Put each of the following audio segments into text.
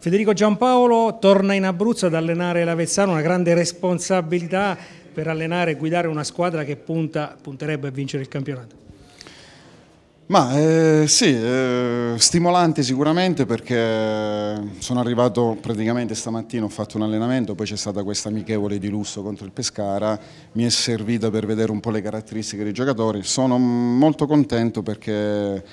Federico Giampaolo torna in Abruzzo ad allenare l'Avezzano, una grande responsabilità per allenare e guidare una squadra che punta, punterebbe a vincere il campionato. Ma eh, sì, eh, stimolante sicuramente perché sono arrivato praticamente stamattina, ho fatto un allenamento, poi c'è stata questa amichevole di lusso contro il Pescara, mi è servita per vedere un po' le caratteristiche dei giocatori, sono molto contento perché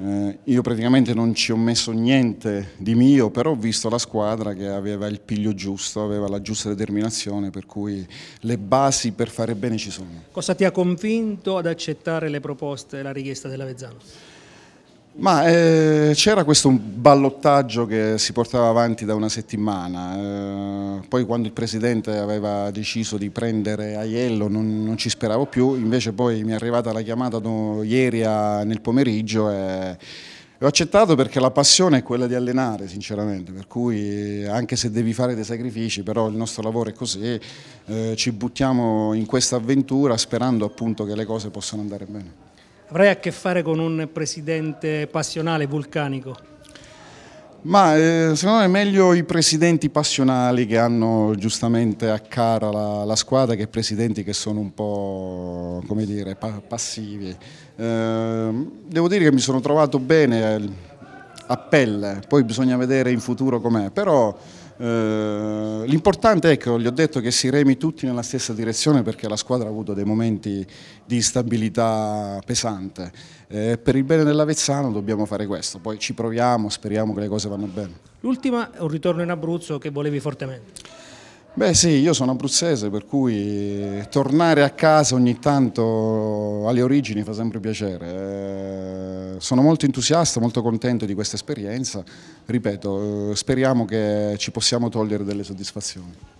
eh, io praticamente non ci ho messo niente di mio, però ho visto la squadra che aveva il piglio giusto, aveva la giusta determinazione, per cui le basi per fare bene ci sono. Cosa ti ha convinto ad accettare le proposte e la richiesta della Vezzano? Ma eh, c'era questo ballottaggio che si portava avanti da una settimana, eh, poi quando il Presidente aveva deciso di prendere Aiello non, non ci speravo più, invece poi mi è arrivata la chiamata do, ieri a, nel pomeriggio e, e ho accettato perché la passione è quella di allenare sinceramente, per cui eh, anche se devi fare dei sacrifici, però il nostro lavoro è così, eh, ci buttiamo in questa avventura sperando appunto che le cose possano andare bene. Avrai a che fare con un presidente passionale, vulcanico? Ma eh, secondo me è meglio i presidenti passionali che hanno giustamente a cara la, la squadra che presidenti che sono un po' come dire, pa passivi. Eh, devo dire che mi sono trovato bene eh, a pelle, poi bisogna vedere in futuro com'è, però eh, l'importante è che gli ho detto che si remi tutti nella stessa direzione perché la squadra ha avuto dei momenti di instabilità pesante, eh, per il bene dell'Avezzano dobbiamo fare questo, poi ci proviamo, speriamo che le cose vanno bene. L'ultima è un ritorno in Abruzzo che volevi fortemente. Beh sì, io sono abruzzese per cui tornare a casa ogni tanto alle origini fa sempre piacere. Eh, sono molto entusiasta, molto contento di questa esperienza, ripeto, eh, speriamo che ci possiamo togliere delle soddisfazioni.